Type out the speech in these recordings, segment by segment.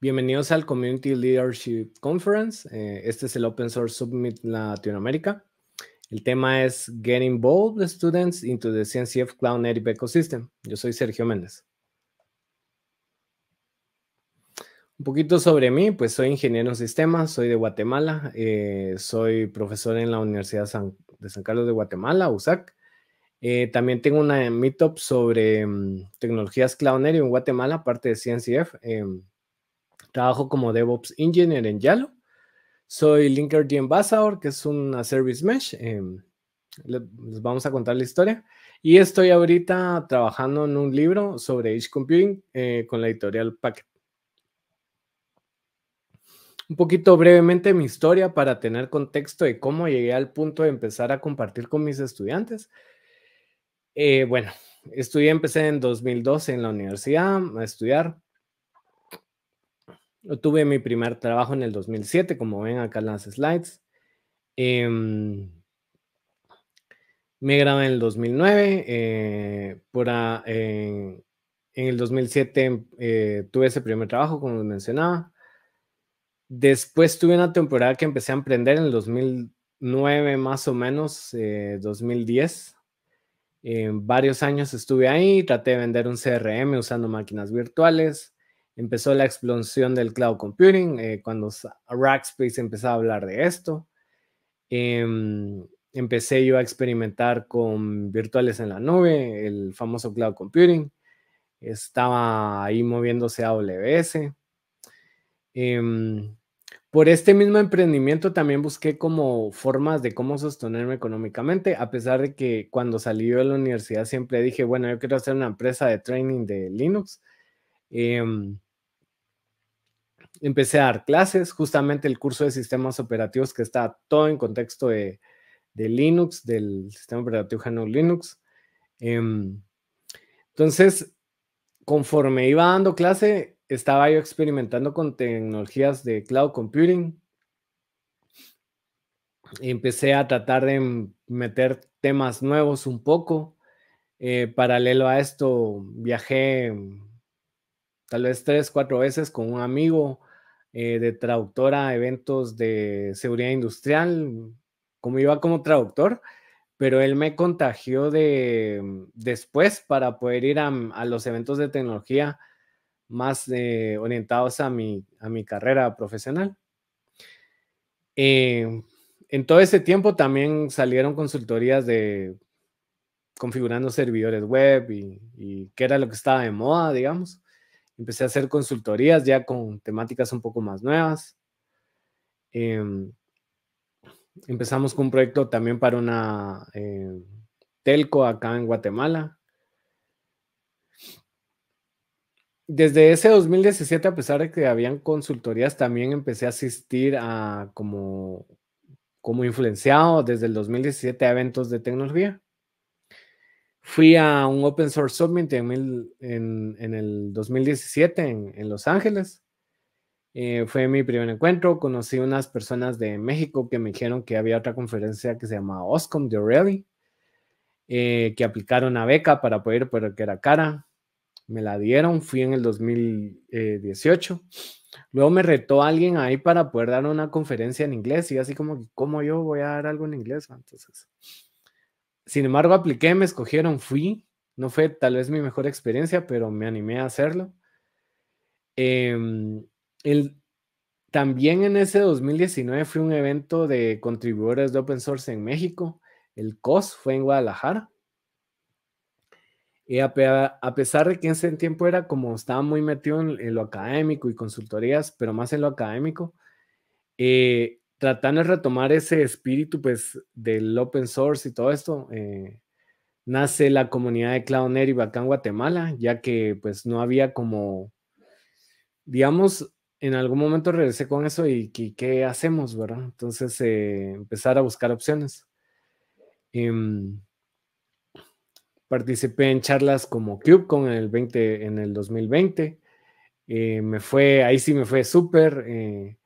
Bienvenidos al Community Leadership Conference. Eh, este es el Open Source Summit Latinoamérica. El tema es Getting Involved Students into the CNCF Cloud Native Ecosystem. Yo soy Sergio Méndez. Un poquito sobre mí, pues soy ingeniero en sistemas, soy de Guatemala, eh, soy profesor en la Universidad de San Carlos de Guatemala, USAC. Eh, también tengo una meetup sobre mm, tecnologías Cloud Native en Guatemala, parte de CNCF. Em, Trabajo como DevOps Engineer en Yalo. Soy Linkerd Ambassador, que es una service mesh. Em, les vamos a contar la historia. Y estoy ahorita trabajando en un libro sobre Edge Computing eh, con la editorial Packet. Un poquito brevemente mi historia para tener contexto de cómo llegué al punto de empezar a compartir con mis estudiantes. Eh, bueno, estudié, empecé en 2012 en la universidad a estudiar tuve mi primer trabajo en el 2007, como ven acá en las slides. Em, me grabé en el 2009. Eh, en el 2007 eh, tuve ese primer trabajo, como les mencionaba. Después tuve una temporada que empecé a emprender en el 2009, más o menos, 2010. Eh, varios años estuve ahí, traté de vender un CRM usando máquinas virtuales empezó la explosión del cloud computing, eh, cuando Rackspace empezó a hablar de esto. Em, empecé yo a experimentar con virtuales en la nube, el famoso cloud computing. Estaba ahí moviéndose a AWS. Em, por este mismo emprendimiento también busqué como formas de cómo sostenerme económicamente, a pesar de que cuando salí de la universidad siempre dije, bueno, yo quiero hacer una empresa de training de Linux. Em, empecé a dar clases, justamente el curso de sistemas operativos que está todo en contexto de, Linux, del sistema operativo GNU Linux. Em, entonces, conforme iba dando clase, estaba yo experimentando con tecnologías de cloud computing. Empecé a tratar de meter temas nuevos un poco. Eh, paralelo a esto, viajé tal vez tres, cuatro veces con un amigo eh, de traductora a eventos de seguridad industrial, como iba como traductor, pero él me contagió de mm, después para poder ir mm, a, los eventos de tecnología más eh, orientados a mi, a mi carrera profesional. Em, en todo ese tiempo también salieron consultorías de configurando servidores web y, y qué era lo que estaba de moda, digamos. Empecé a hacer consultorías ya con temáticas un poco más nuevas. Em, empezamos con un proyecto también para una em, telco acá en Guatemala. Desde ese 2017, a pesar de que habían consultorías, también empecé a asistir a como, como influenciado desde el 2017 a eventos de tecnología. Fui a un Open Source Summit en, el, en, 2017 en, Los Ángeles. Eh, fue mi primer encuentro. Conocí unas personas de México que me dijeron que había otra conferencia que se llamaba OSCOM de O'Reilly, eh, que aplicaron una beca para poder ir, pero que era cara. Me la dieron, fui en el 2018. Luego me retó alguien ahí para poder dar una conferencia en inglés y así como, ¿cómo yo voy a dar algo en inglés? Entonces, sin embargo, apliqué, me escogieron, fui. No fue tal vez mi mejor experiencia, pero me animé a hacerlo. Em, el, también en ese 2019 fue un evento de contribuidores de open source en México. El COS fue en Guadalajara. Y a, pesar de que en ese tiempo era como estaba muy metido en, lo académico y consultorías, pero más en lo académico, eh, tratando de retomar ese espíritu pues del open source y todo esto, eh, nace la comunidad de CloudNet y bacán Guatemala, ya que pues no había como, digamos, en algún momento regresé con eso y, qué hacemos, ¿verdad? Entonces eh, empezar a buscar opciones. Em, participé en charlas como CubeCon en el, en el 2020. Eh, me fue, ahí sí me fue súper. Eh,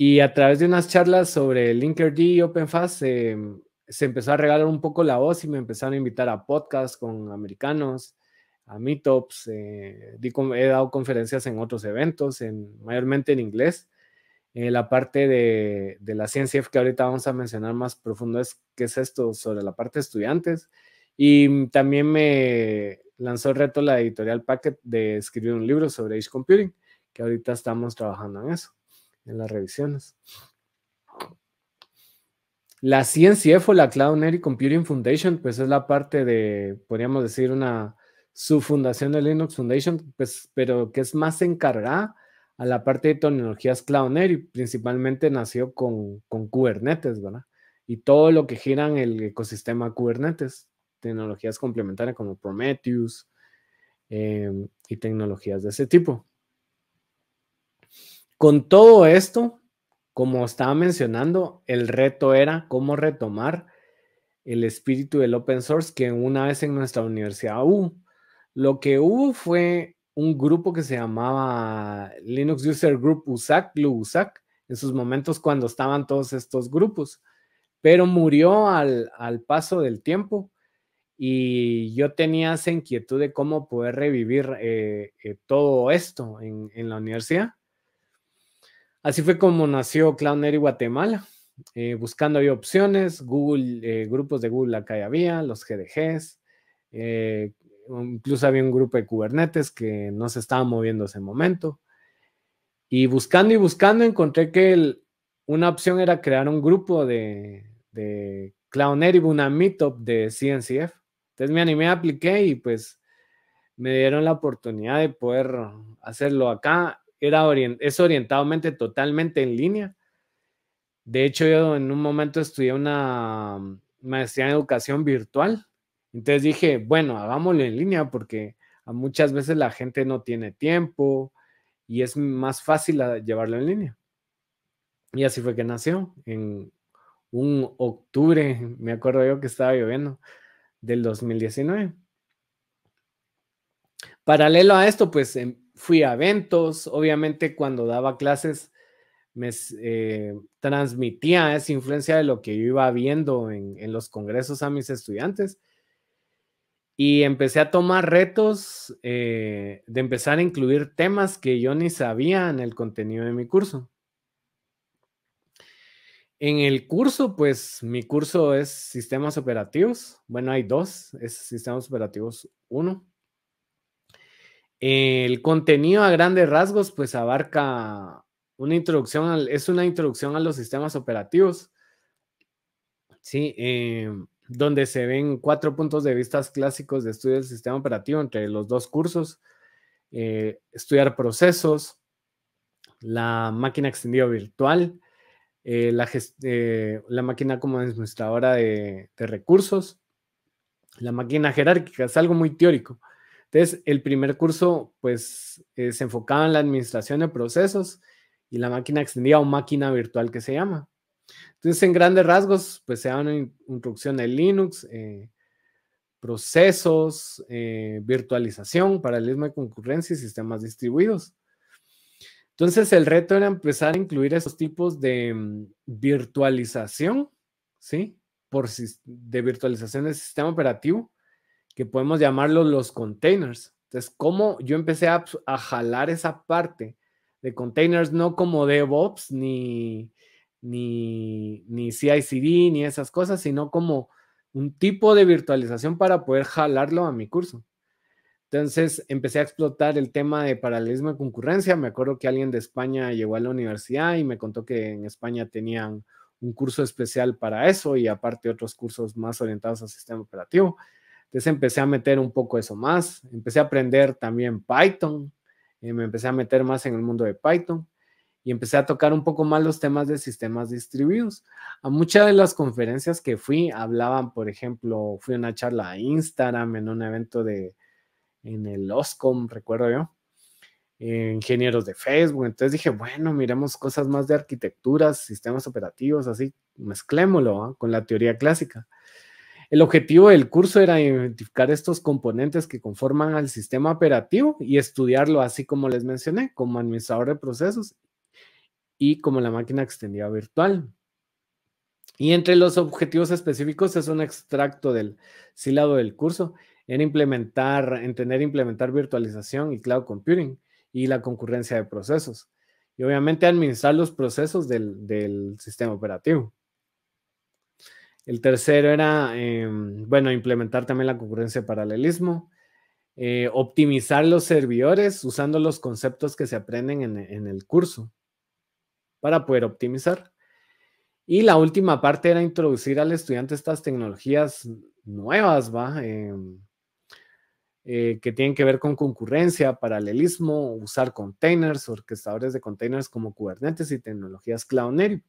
y a través de unas charlas sobre Linkerd y OpenFast eh, se empezó a regalar un poco la voz y me empezaron a invitar a podcasts con americanos, a meetups, eh, he dado conferencias en otros eventos, en, mayormente en inglés. Eh, la parte de, de, la ciencia que ahorita vamos a mencionar más profundo es qué es esto sobre la parte de estudiantes. Y también me lanzó el reto la editorial Packet de escribir un libro sobre Age Computing, que ahorita estamos trabajando en eso en las revisiones. La CNCF o la Cloud Native Computing Foundation, pues es la parte de, podríamos decir, una subfundación de Linux Foundation, pues, pero que es más encargada a la parte de tecnologías Cloud Native, principalmente nació con, Kubernetes, ¿verdad? Y todo lo que gira en el ecosistema Kubernetes, tecnologías complementarias como Prometheus eh, y tecnologías de ese tipo. Con todo esto, como estaba mencionando, el reto era cómo retomar el espíritu del open source que una vez en nuestra universidad hubo. lo que hubo fue un grupo que se llamaba Linux User Group USAC, en sus momentos cuando estaban todos estos grupos, pero murió al, paso del tiempo y yo tenía esa inquietud de cómo poder revivir eh, eh, todo esto en, la universidad. Así fue como nació y Guatemala. Eh, buscando había opciones, Google, eh, grupos de Google acá había, los GDGs, eh, incluso había un grupo de Kubernetes que no se estaba moviendo ese momento. Y buscando y buscando encontré que una opción era crear un grupo de, de Cloud una meetup de CNCF. Entonces me animé, apliqué y pues me dieron la oportunidad de poder hacerlo acá era es orientadamente totalmente en línea. De hecho, yo en un momento estudié una mm, maestría en educación virtual. Entonces dije, bueno, hagámoslo en línea porque muchas veces la gente no tiene tiempo y es más fácil llevarlo en línea. Y así fue que nació en un octubre, me acuerdo yo que estaba lloviendo, del 2019. Paralelo a esto, pues em, fui a eventos, obviamente cuando daba clases me eh, transmitía esa influencia de lo que yo iba viendo en, los congresos a mis estudiantes. Y empecé a tomar retos eh, de empezar a incluir temas que yo ni sabía en el contenido de mi curso. En el curso, pues mi curso es sistemas operativos. Bueno, hay dos, es sistemas operativos uno. El contenido a grandes rasgos, pues abarca una introducción, es una introducción a los sistemas operativos, ¿sí? Em, donde se ven cuatro puntos de vista clásicos de estudio del sistema operativo entre los dos cursos, eh, estudiar procesos, la máquina extendida virtual, eh, eh, la, máquina como administradora de, de recursos, la máquina jerárquica, es algo muy teórico. Entonces, el primer curso, pues, eh, se enfocaba en la administración de procesos y la máquina extendida o máquina virtual que se llama. Entonces, en grandes rasgos, pues, se da una introducción en Linux, eh, procesos, eh, virtualización, paralelismo de concurrencia y sistemas distribuidos. Entonces, el reto era empezar a incluir esos tipos de mm, virtualización, ¿sí? Por, de virtualización del sistema operativo que podemos llamarlos los containers. Entonces, ¿cómo yo empecé pues, a, jalar esa parte de containers, no como DevOps, ni, ni, ni CICD, ni esas cosas, sino como un tipo de virtualización para poder jalarlo a mi curso. Entonces empecé a explotar el tema de paralelismo y concurrencia. Me acuerdo que alguien de España llegó a la universidad y me contó que en España tenían un curso especial para eso y aparte otros cursos más orientados al sistema operativo. Entonces empecé a meter un poco eso más, empecé a aprender también Python, eh, me empecé a meter más en el mundo de Python y empecé a tocar un poco más los temas de sistemas distribuidos. A muchas de las conferencias que fui hablaban, por ejemplo, fui a una charla a Instagram en un evento de en el OSCOM, recuerdo yo, eh, ingenieros de Facebook. Entonces dije, bueno, miremos cosas más de arquitecturas, sistemas operativos, así, mezclémoslo con la teoría clásica. El objetivo del curso era identificar estos componentes que conforman al sistema operativo y estudiarlo así como les mencioné, como administrador de procesos y como la máquina extendida virtual. Y entre los objetivos específicos es un extracto del sílabo del curso, en implementar, entender, e implementar virtualización y cloud computing y la concurrencia de procesos. Y obviamente administrar los procesos del sistema operativo. El tercero era, em, bueno, implementar también la concurrencia de paralelismo, eh, optimizar los servidores usando los conceptos que se aprenden en, el curso para poder optimizar. Y la última parte era introducir al estudiante estas tecnologías nuevas, ¿va? Em, eh, que tienen que ver con concurrencia, paralelismo, usar containers, orquestadores de containers como Kubernetes y tecnologías Cloud Native.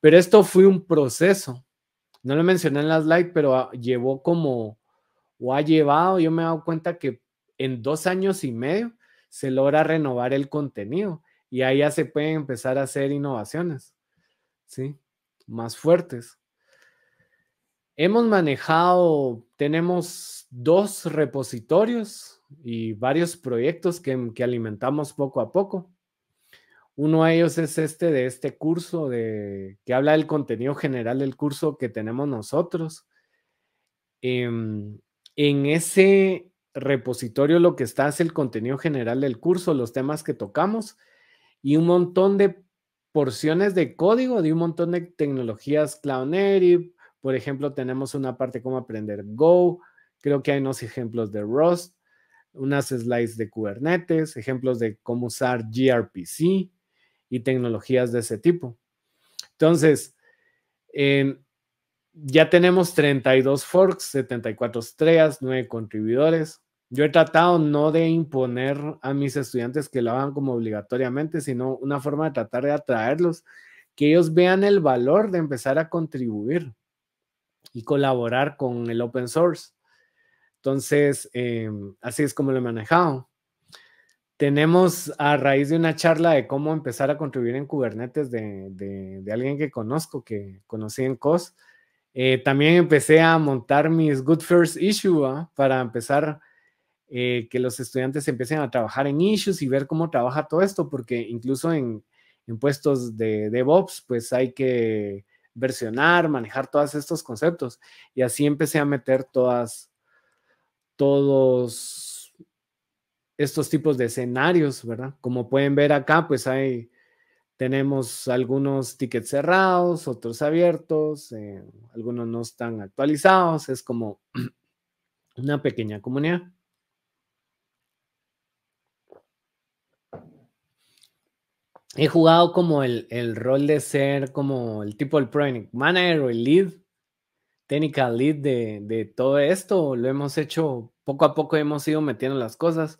Pero esto fue un proceso no lo mencioné en las live, pero ah, llevó como, o ha llevado, yo me he dado cuenta que en dos años y medio se logra renovar el contenido y ahí ya se pueden empezar a hacer innovaciones, ¿sí? Más fuertes. Hemos manejado, tenemos dos repositorios y varios proyectos que alimentamos poco a poco. Uno de ellos es este de este curso, de, que habla del contenido general del curso que tenemos nosotros. Em, en ese repositorio lo que está es el contenido general del curso, los temas que tocamos y un montón de porciones de código de un montón de tecnologías cloud native. Por ejemplo, tenemos una parte como aprender Go, creo que hay unos ejemplos de Rust, unas slides de Kubernetes, ejemplos de cómo usar gRPC, y tecnologías de ese tipo. Entonces, ya tenemos 32 forks, 74 estrellas, 9 contribuidores. Yo he tratado no de imponer a mis estudiantes que lo hagan como obligatoriamente, sino una forma de tratar de atraerlos, que ellos vean el valor de empezar a contribuir y colaborar con el open source. Entonces, em, así es como lo he manejado. Tenemos a raíz de una charla de cómo empezar a contribuir en Kubernetes de, alguien que conozco, que conocí en COS. Eh, también empecé a montar mis Good First Issue para empezar eh, que los estudiantes empiecen a trabajar en issues y ver cómo trabaja todo esto, porque incluso en, en puestos de DevOps, pues hay que versionar, manejar todos estos conceptos. Y así empecé a meter todas, todos estos tipos de escenarios, ¿verdad? Como pueden ver acá, pues hay, tenemos algunos tickets cerrados, otros abiertos, eh, algunos no están actualizados, es como una pequeña comunidad. He jugado como el, rol de ser como el tipo el project manager o el lead, technical lead de todo esto. Lo hemos hecho poco a poco, hemos ido metiendo las cosas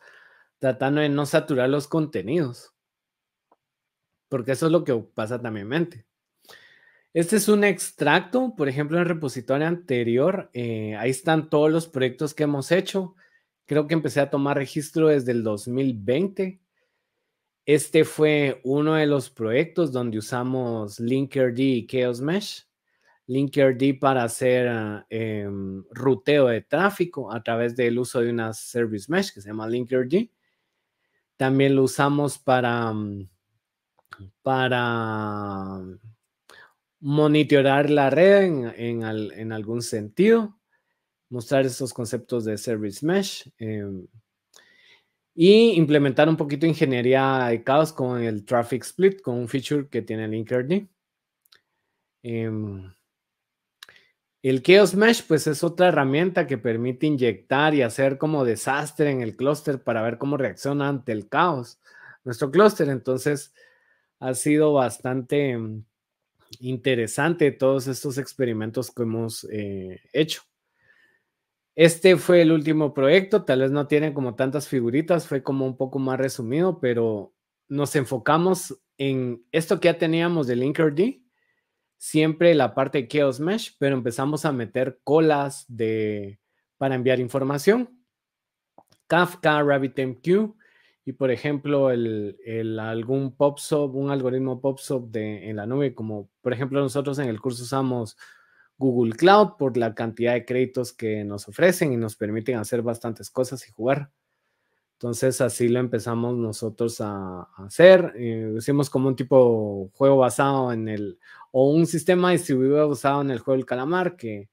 tratando de no saturar los contenidos. Porque eso es lo que pasa también mente. Este es un extracto, por ejemplo, en el repositorio anterior, eh, ahí están todos los proyectos que hemos hecho. Creo que empecé a tomar registro desde el 2020. Este fue uno de los proyectos donde usamos Linkerd y Chaos Mesh. Linkerd para hacer ah, em, ruteo de tráfico a través del uso de una service mesh que se llama Linkerd. También lo usamos para, mm, para la red en, algún sentido, mostrar esos conceptos de Service Mesh. Em, y implementar un poquito de ingeniería de caos con el traffic split, con un feature que tiene Linkerd. El Chaos Mesh, pues es otra herramienta que permite inyectar y hacer como desastre en el clúster para ver cómo reacciona ante el caos nuestro clúster. Entonces, ha sido bastante mm, interesante todos estos experimentos que hemos eh, hecho. Este fue el último proyecto, tal vez no tiene como tantas figuritas, fue como un poco más resumido, pero nos enfocamos en esto que ya teníamos de Linkerd siempre la parte de Chaos Mesh, pero empezamos a meter colas de, para enviar información. Kafka, RabbitMQ y, por ejemplo, el, el algún un algoritmo PopSop de, en la nube, como por ejemplo nosotros en el curso usamos Google Cloud por la cantidad de créditos que nos ofrecen y nos permiten hacer bastantes cosas y jugar. Entonces así lo empezamos nosotros a, hacer. Eh, hicimos como un tipo juego basado en el, o un sistema distribuido basado en el juego del calamar que,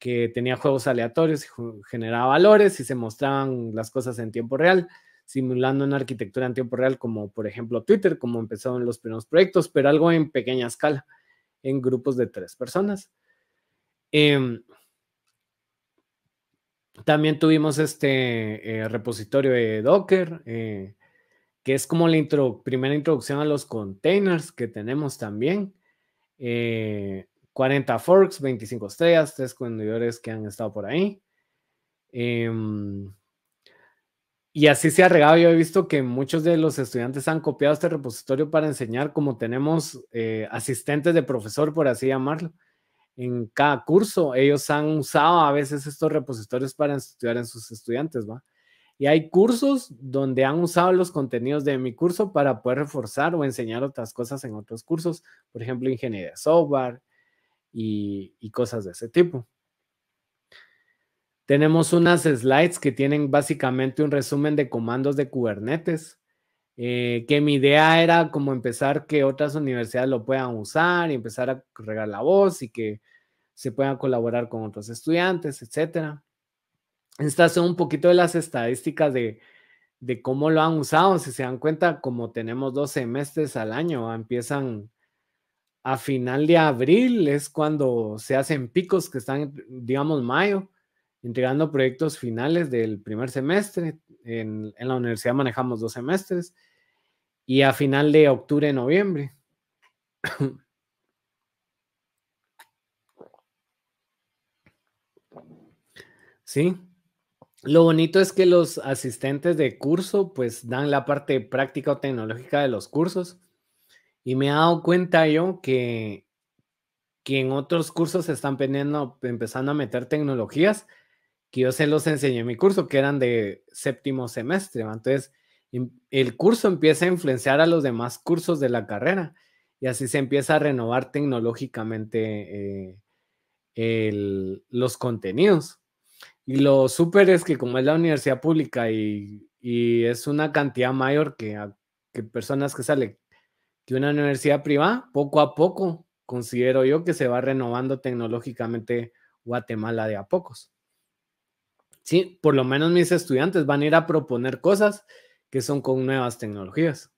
que tenía juegos aleatorios, generaba valores y se mostraban las cosas en tiempo real, simulando una arquitectura en tiempo real como por ejemplo Twitter, como empezaron los primeros proyectos, pero algo en pequeña escala, en grupos de tres personas. Eh, también tuvimos este eh, repositorio de Docker, eh, que es como la primera introducción a los containers que tenemos también. 40 eh, forks, 25 estrellas, tres contenedores que han estado por ahí. Em, y así se ha regado. Yo he visto que muchos de los estudiantes han copiado este repositorio para enseñar, como tenemos asistentes de profesor, por así llamarlo en cada curso. Ellos han usado a veces estos repositorios para estudiar en sus estudiantes, ¿va? Y hay cursos donde han usado los contenidos de mi curso para poder reforzar o enseñar otras cosas en otros cursos, por ejemplo, ingeniería software y, y cosas de ese tipo. Tenemos unas slides que tienen básicamente un resumen de comandos de Kubernetes. Eh, que mi idea era como empezar que otras universidades lo puedan usar y empezar a regar la voz y que se puedan colaborar con otros estudiantes, etcétera. Estas son un poquito de las estadísticas de, de cómo lo han usado. Si se dan cuenta, como tenemos dos semestres al año, ah, empiezan a final de abril, es cuando se hacen picos que están, digamos, mayo, entregando proyectos finales del primer semestre. En, en la universidad manejamos dos semestres y a final de octubre, noviembre. sí. Lo bonito es que los asistentes de curso pues dan la parte práctica o tecnológica de los cursos y me he dado cuenta yo que, que en otros cursos se están empezando a meter tecnologías que yo se los enseñé en mi curso, que eran de séptimo semestre. Entonces, Em, el curso empieza a influenciar a los demás cursos de la carrera y así se empieza a renovar tecnológicamente eh, los contenidos. Y lo súper es que como es la universidad pública y, es una cantidad mayor que, que personas que salen de una universidad privada, poco a poco considero yo que se va renovando tecnológicamente Guatemala de a pocos. Sí, por lo menos mis estudiantes van a ir a proponer cosas que son con nuevas tecnologías.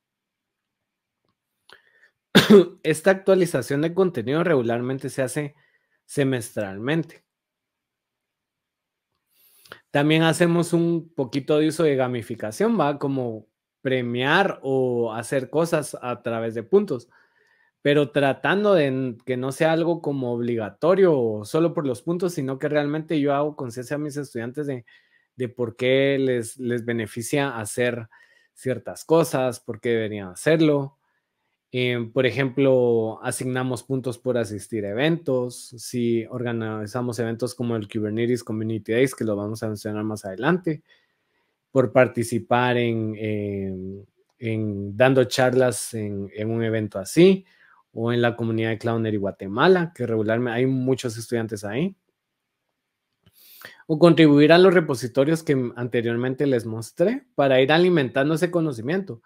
Esta actualización de contenido regularmente se hace semestralmente. También hacemos un poquito de uso de gamificación, va como premiar o hacer cosas a través de puntos, pero tratando de que no sea algo como obligatorio o solo por los puntos, sino que realmente yo hago conciencia a mis estudiantes de, de por qué les, les beneficia hacer ciertas cosas, por qué deberían hacerlo. Eh, por ejemplo, asignamos puntos por asistir a eventos, si organizamos eventos como el Kubernetes Community Days, que lo vamos a mencionar más adelante, por participar en, em, en dando charlas en, un evento así, o en la comunidad de y Guatemala, que regularmente hay muchos estudiantes ahí o contribuir a los repositorios que anteriormente les mostré para ir alimentando ese conocimiento.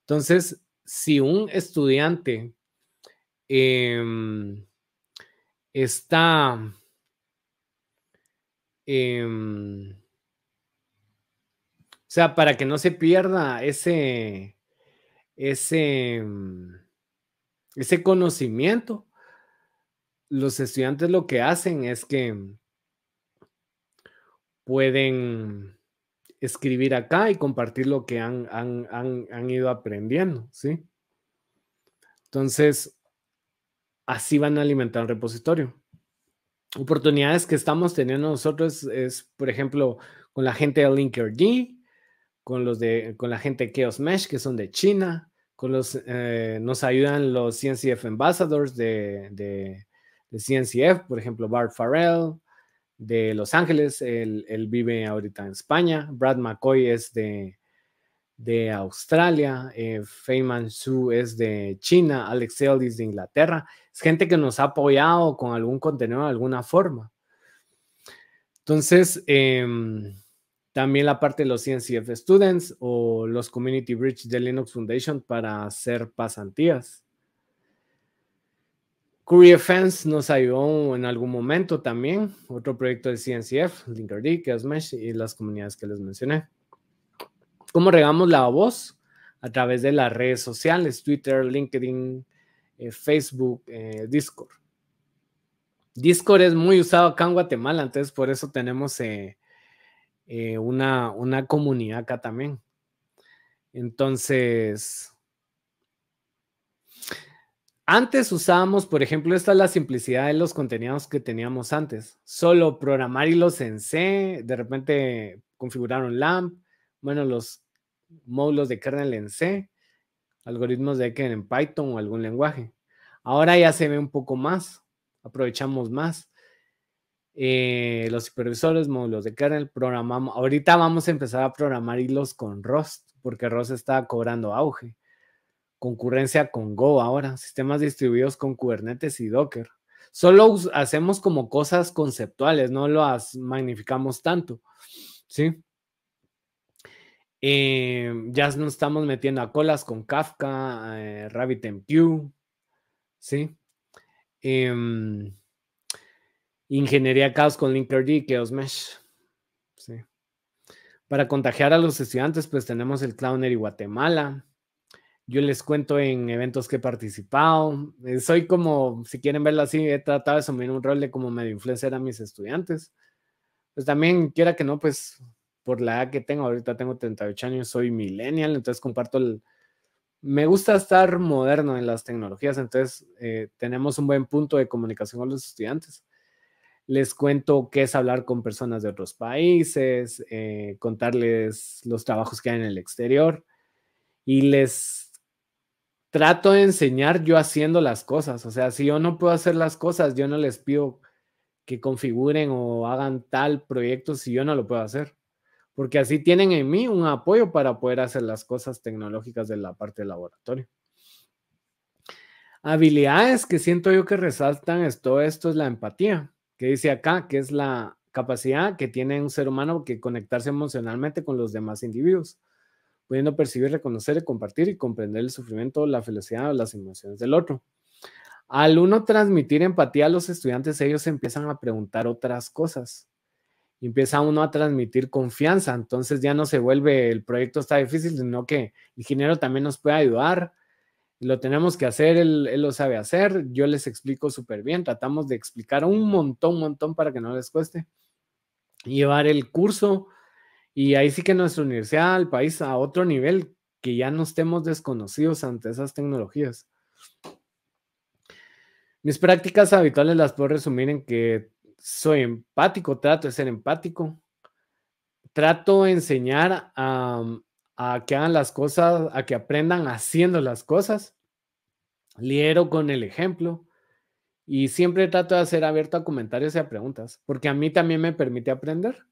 Entonces, si un estudiante em, está... Em, o sea, para que no se pierda ese, ese em, conocimiento, los estudiantes lo que hacen es que pueden escribir acá y compartir lo que han, ido aprendiendo, ¿sí? Entonces, así van a alimentar el repositorio. Oportunidades que estamos teniendo nosotros es, por ejemplo, con la gente de Linkerd, con, los con la gente de Chaos Mesh, que son de China, con los, eh, nos ayudan los CNCF Ambassadors de, de CNCF, por ejemplo, Bart Farrell, de Los Ángeles, él, vive ahorita en España, Brad McCoy es de, Australia, eh, Feynman Su es de China, Alex Eldis de Inglaterra, es gente que nos ha apoyado con algún contenido de alguna forma. Entonces, em, también la parte de los CNCF Students o los Community Bridge de Linux Foundation para hacer pasantías. Courier Fans nos ayudó en algún momento también, otro proyecto de CNCF, Linkerd, Asmesh y las comunidades que les mencioné. ¿Cómo regamos la voz? A través de las redes sociales, Twitter, LinkedIn, eh, Facebook, eh, Discord. Discord es muy usado acá en Guatemala, entonces por eso tenemos eh, una, una comunidad acá también. Entonces, antes usábamos, por ejemplo, esta es la simplicidad de los contenidos que teníamos antes. Solo programar hilos en C, de repente configuraron LAMP, bueno, los módulos de kernel en C, algoritmos de que en Python o algún lenguaje. Ahora ya se ve un poco más, aprovechamos más. Eh, los supervisores, módulos de kernel, programamos. Ahorita vamos a empezar a programar hilos con Rust, porque Rust está cobrando auge concurrencia con Go ahora, sistemas distribuidos con Kubernetes y Docker. Solo hacemos como cosas conceptuales, no lo magnificamos tanto, ¿sí? Em, ya nos estamos metiendo a colas con Kafka, eh, RabbitMQ, ¿sí? Em, ingeniería caos con Linkerd y Chaos Mesh, ¿sí? Para contagiar a los estudiantes, pues tenemos el Clowner y Guatemala, yo les cuento en eventos que he participado. Eh, soy como, si quieren verlo así, he tratado de asumir un rol de como medio influencer a mis estudiantes. Pues también, quiera que no, pues por la edad que tengo, ahorita tengo 38 años, soy millennial, entonces comparto el... Me gusta estar moderno en las tecnologías, entonces eh, tenemos un buen punto de comunicación con los estudiantes les cuento qué es hablar con personas de otros países, eh, contarles los trabajos que hay en el exterior y les trato de enseñar yo haciendo las cosas. O sea, si yo no puedo hacer las cosas, yo no les pido que configuren o hagan tal proyecto si yo no lo puedo hacer. Porque así tienen en mí un apoyo para poder hacer las cosas tecnológicas de la parte laboratorio. Habilidades que siento yo que resaltan es todo esto es la empatía, que dice acá, que es la capacidad que tiene un ser humano que conectarse emocionalmente con los demás individuos pudiendo percibir, reconocer, compartir y comprender el sufrimiento, la felicidad o las emociones del otro. Al uno transmitir empatía a los estudiantes, ellos empiezan a preguntar otras cosas. Empieza uno a transmitir confianza, entonces ya no se vuelve el proyecto está difícil, sino que el ingeniero también nos puede ayudar, lo tenemos que hacer, él, lo sabe hacer, yo les explico súper bien, tratamos de explicar un montón, un montón para que no les cueste. Llevar el curso y ahí sí que nuestra universidad, el país, a otro nivel, que ya no estemos desconocidos ante esas tecnologías. Mis prácticas habituales las puedo resumir en que soy empático, trato de ser empático, trato de enseñar a, que hagan las cosas, a que aprendan haciendo las cosas, liero con el ejemplo y siempre trato de ser abierto a comentarios y a preguntas, porque a mí también me permite aprender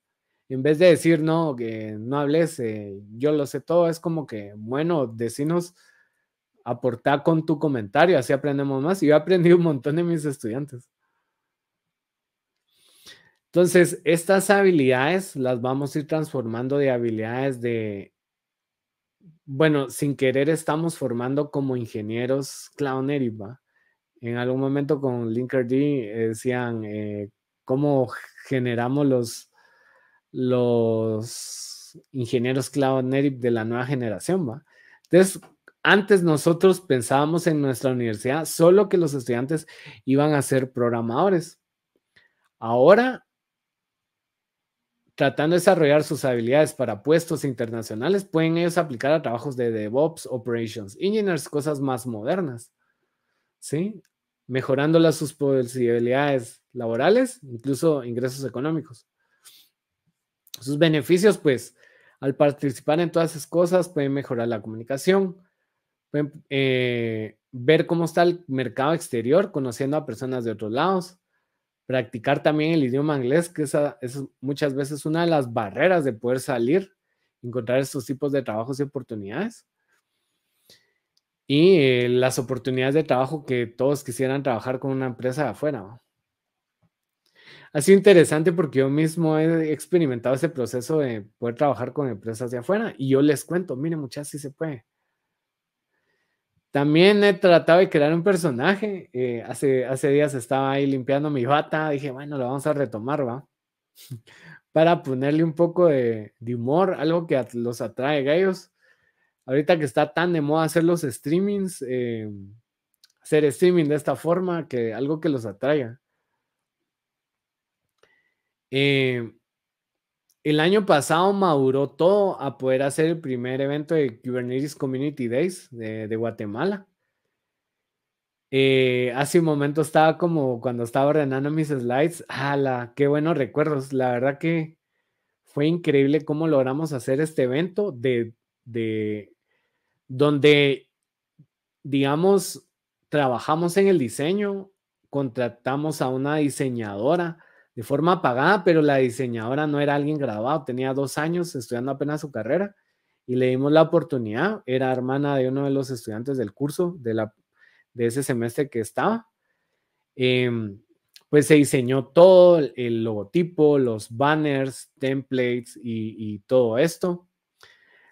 en vez de decir, no, que no hables, eh, yo lo sé todo, es como que, bueno, decinos, aporta con tu comentario, así aprendemos más. Y yo aprendí un montón de mis estudiantes. Entonces, estas habilidades las vamos a ir transformando de habilidades de, bueno, sin querer estamos formando como ingenieros clownería En algún momento con Linkerd eh, decían eh, cómo generamos los los ingenieros cloud native de la nueva generación, ¿va? Entonces, antes nosotros pensábamos en nuestra universidad solo que los estudiantes iban a ser programadores. Ahora, tratando de desarrollar sus habilidades para puestos internacionales, pueden ellos aplicar a trabajos de DevOps, Operations, Engineers, cosas más modernas. ¿Sí? Mejorando las sus posibilidades laborales, incluso ingresos económicos. Sus beneficios, pues, al participar en todas esas cosas, pueden mejorar la comunicación, pueden eh, ver cómo está el mercado exterior, conociendo a personas de otros lados, practicar también el idioma inglés, que esa, es muchas veces una de las barreras de poder salir, encontrar estos tipos de trabajos y oportunidades. Y eh, las oportunidades de trabajo que todos quisieran trabajar con una empresa de afuera ha sido interesante porque yo mismo he experimentado ese proceso de poder trabajar con empresas de afuera y yo les cuento, mire muchachos, si se puede. También he tratado de crear un personaje. Eh, hace, hace días estaba ahí limpiando mi bata. Dije, bueno, lo vamos a retomar, ¿va? Para ponerle un poco de, humor, algo que los atrae gallos. Ahorita que está tan de moda hacer los streamings, eh, hacer streaming de esta forma, que algo que los atraiga. Eh, el año pasado maduró todo a poder hacer el primer evento de Kubernetes Community Days de, Guatemala. Eh, hace un momento estaba como cuando estaba ordenando mis slides. ¡Hala! ¡Qué buenos recuerdos! La verdad que fue increíble cómo logramos hacer este evento de, de donde, digamos, trabajamos en el diseño, contratamos a una diseñadora de forma pagada, pero la diseñadora no era alguien graduado, tenía dos años estudiando apenas su carrera y le dimos la oportunidad, era hermana de uno de los estudiantes del curso de, la, de ese semestre que estaba. Em, pues se diseñó todo el logotipo, los banners, templates y, y todo esto,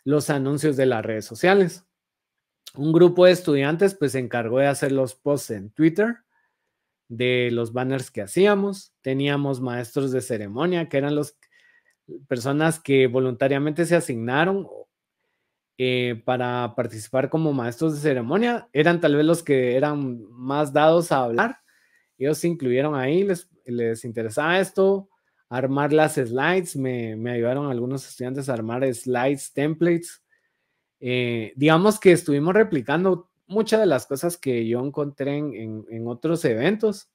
los anuncios de las redes sociales. Un grupo de estudiantes pues se encargó de hacer los posts en Twitter de los banners que hacíamos, teníamos maestros de ceremonia, que eran las personas que voluntariamente se asignaron eh, para participar como maestros de ceremonia, eran tal vez los que eran más dados a hablar, ellos se incluyeron ahí, les, les interesaba esto, armar las slides, me, me ayudaron algunos estudiantes a armar slides, templates, eh, digamos que estuvimos replicando muchas de las cosas que yo encontré en, otros eventos.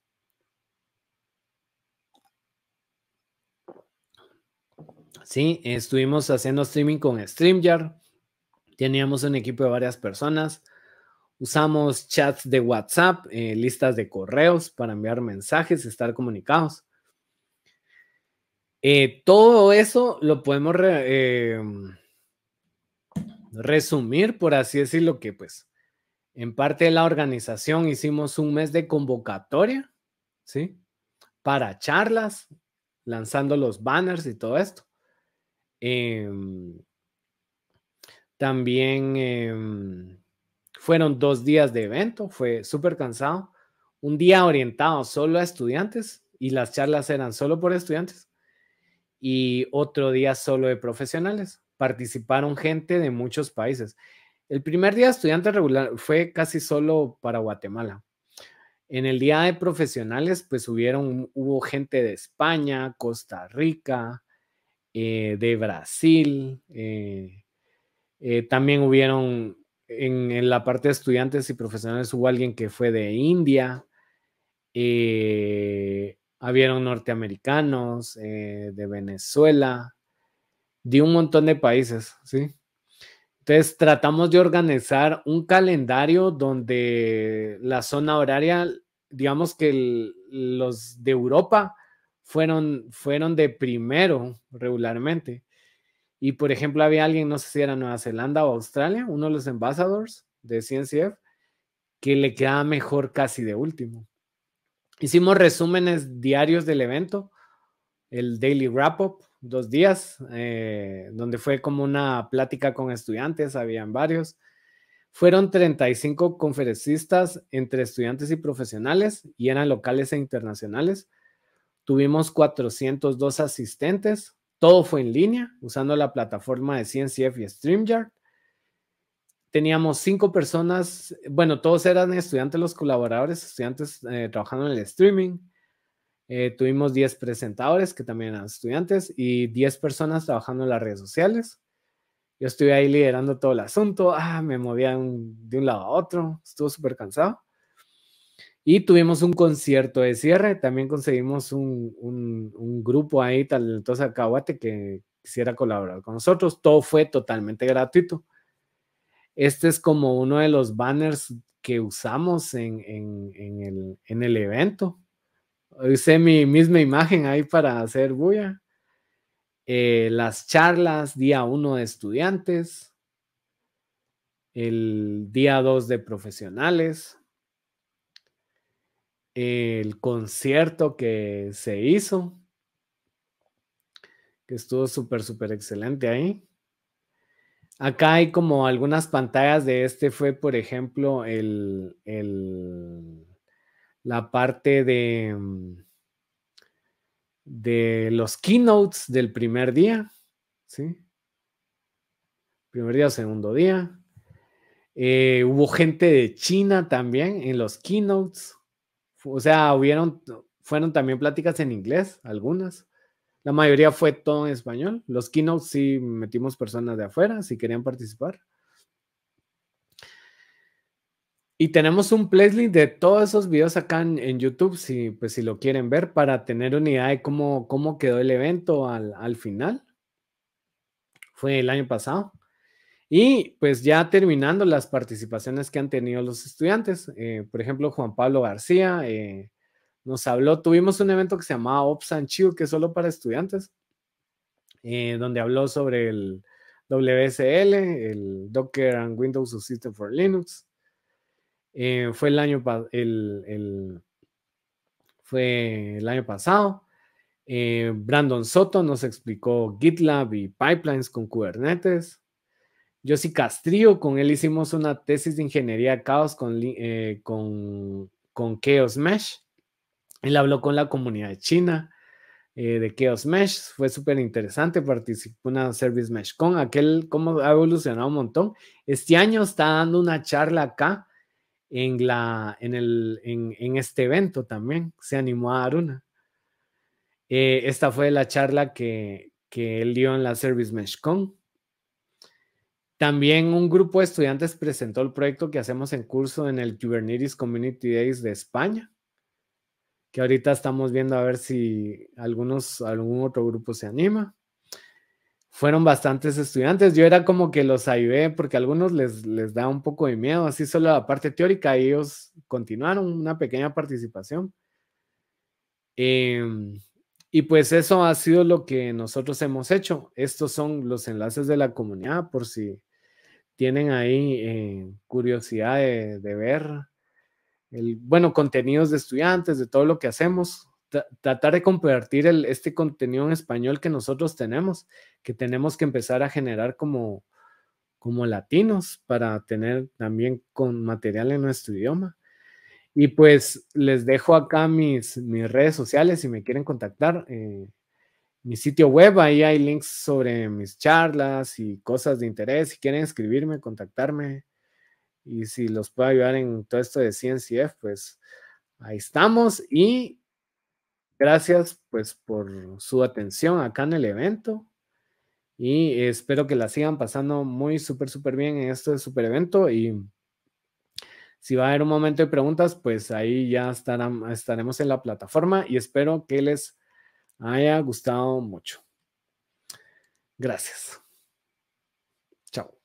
Sí, estuvimos haciendo streaming con StreamYard. Teníamos un equipo de varias personas. Usamos chats de WhatsApp, eh, listas de correos para enviar mensajes, estar comunicados. Eh, todo eso lo podemos em, resumir, por así decirlo, que pues en parte de la organización hicimos un mes de convocatoria, ¿sí? Para charlas, lanzando los banners y todo esto. Em, también em, fueron dos días de evento, fue súper cansado. Un día orientado solo a estudiantes y las charlas eran solo por estudiantes. Y otro día solo de profesionales. Participaron gente de muchos países. El primer día de estudiantes regular fue casi solo para Guatemala. En el día de profesionales, pues hubieron, hubo gente de España, Costa Rica, eh, de Brasil. Eh, eh, también hubieron en, la parte de estudiantes y profesionales, hubo alguien que fue de India. habieron norteamericanos, de Venezuela, de un montón de países, ¿sí? Entonces tratamos de organizar un calendario donde la zona horaria, digamos que los de Europa fueron, fueron de primero regularmente. Y por ejemplo, había alguien, no sé si era Nueva Zelanda o Australia, uno de los ambassadors de CNCF, que le quedaba mejor casi de último. Hicimos resúmenes diarios del evento, el Daily Wrap-Up, dos días, eh, donde fue como una plática con estudiantes, habían varios. Fueron 35 conferencistas entre estudiantes y profesionales y eran locales e internacionales. Tuvimos 402 asistentes. Todo fue en línea, usando la plataforma de CNCF y StreamYard. Teníamos cinco personas, bueno, todos eran estudiantes, los colaboradores, estudiantes eh, trabajando en el streaming. Eh, tuvimos 10 presentadores que también eran estudiantes y 10 personas trabajando en las redes sociales. Yo estuve ahí liderando todo el asunto, ah, me movía de un lado a otro, estuvo súper cansado. Y tuvimos un concierto de cierre, también conseguimos un, un, grupo ahí tal entonces Acahuate, que quisiera colaborar con nosotros. Todo fue totalmente gratuito. Este es como uno de los banners que usamos en, en, en, el, en el evento. Usé mi misma imagen ahí para hacer bulla. Eh, las charlas, día 1 de estudiantes, el día 2 de profesionales, el concierto que se hizo, que estuvo súper, súper excelente ahí. Acá hay como algunas pantallas de este fue, por ejemplo, el, el, la parte de, mm, de los keynotes del primer día, ¿sí? Primer día, segundo día. Eh, hubo gente de China también en los keynotes. O sea, hubieron, fueron también pláticas en inglés, algunas. La mayoría fue todo en español. Los keynotes sí metimos personas de afuera, si querían participar. Y tenemos un playlist de todos esos videos acá en, YouTube, si, pues, si lo quieren ver, para tener una idea de cómo, cómo quedó el evento al, final. Fue el año pasado. Y pues ya terminando las participaciones que han tenido los estudiantes. Eh, por ejemplo, Juan Pablo García eh, nos habló, tuvimos un evento que se llamaba Ops and Chill, que es solo para estudiantes, eh, donde habló sobre el WSL, el Docker and Windows System for Linux. Eh, fue, el año fue el año pasado. Eh, Brandon Soto nos explicó GitLab y pipelines con Kubernetes. Josie Castrillo, con él hicimos una tesis de ingeniería de caos con, eh, Chaos Mesh. Él habló con la comunidad China de Chaos Mesh. Fue súper interesante. Participó en una Service Mesh con aquel, cómo ha evolucionado un montón. Este año está dando una charla acá en, la, en, el, en, este evento también, se animó a dar una. Eh, esta fue la charla que, él dio en la Service Mesh Con. También un grupo de estudiantes presentó el proyecto que hacemos en curso en el Kubernetes Community Days de España, que ahorita estamos viendo a ver si algunos, algún otro grupo se anima fueron bastantes estudiantes. Yo era como que los ayudé porque a algunos les, les da un poco de miedo, así solo la parte teórica. Ellos continuaron una pequeña participación. Em, y pues eso ha sido lo que nosotros hemos hecho. Estos son los enlaces de la comunidad por si tienen ahí eh, curiosidad de, ver el, bueno, contenidos de estudiantes, de todo lo que hacemos tratar de compartir este contenido en español que nosotros tenemos, que tenemos que empezar a generar como, como latinos para tener también con material en nuestro idioma. Y pues les dejo acá mis, mis redes sociales si me quieren contactar. Eh, mi sitio web, ahí hay links sobre mis charlas y cosas de interés. Si quieren escribirme, contactarme y si los puedo ayudar en todo esto de CNCF, pues ahí estamos. Y Gracias pues por su atención acá en el evento y espero que la sigan pasando muy súper, súper bien en este super evento y si va a haber un momento de preguntas, pues ahí ya estarán, estaremos en la plataforma y espero que les haya gustado mucho. Gracias. Chao.